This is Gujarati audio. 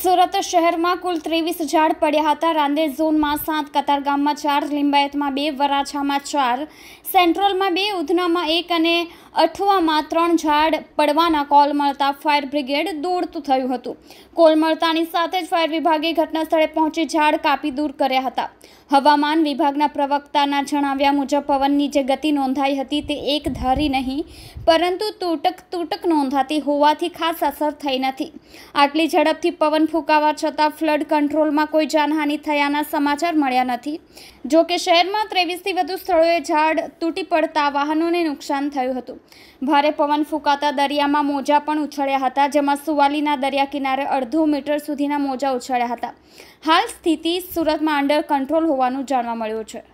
સુરત શહેરમાં કુલ ત્રેવીસ ઝાડ પડ્યા હતા રાંદેર ઝોનમાં સાત કતારગામમાં ચાર લિંબાયતમાં બે વરાછામાં ચાર સેન્ટ્રલમાં બે ઉધનામાં એક અને અઠવામાં ત્રણ ઝાડ પડવાના કોલ મળતા ફાયર બ્રિગેડ દોડતું થયું હતું કોલ મળતાની સાથે જ ફાયર વિભાગે ઘટના સ્થળે પહોંચી ઝાડ કાપી દૂર કર્યા હતા હવામાન વિભાગના પ્રવક્તાના જણાવ્યા મુજબ પવનની જે ગતિ નોંધાઈ હતી તે એક ધારી નહીં પરંતુ તૂટક તૂટક નોંધાતી હોવાથી ખાસ અસર થઈ નથી આટલી ઝડપથી પવન ફૂંકાવા છતાં ફ્લડ કંટ્રોલમાં કોઈ જાનહાનિ થયાના સમાચાર મળ્યા નથી જોકે શહેરમાં ત્રેવીસથી વધુ સ્થળોએ ઝાડ તૂટી પડતા વાહનોને નુકસાન થયું હતું ભારે પવન ફૂંકાતા દરિયામાં મોજા પણ ઉછળ્યા હતા જેમાં સુવાલીના દરિયા કિનારે અડધો મીટર સુધીના મોજા ઉછળ્યા હતા હાલ સ્થિતિ સુરતમાં અંડર કંટ્રોલ હોવાનું જાણવા મળ્યું છે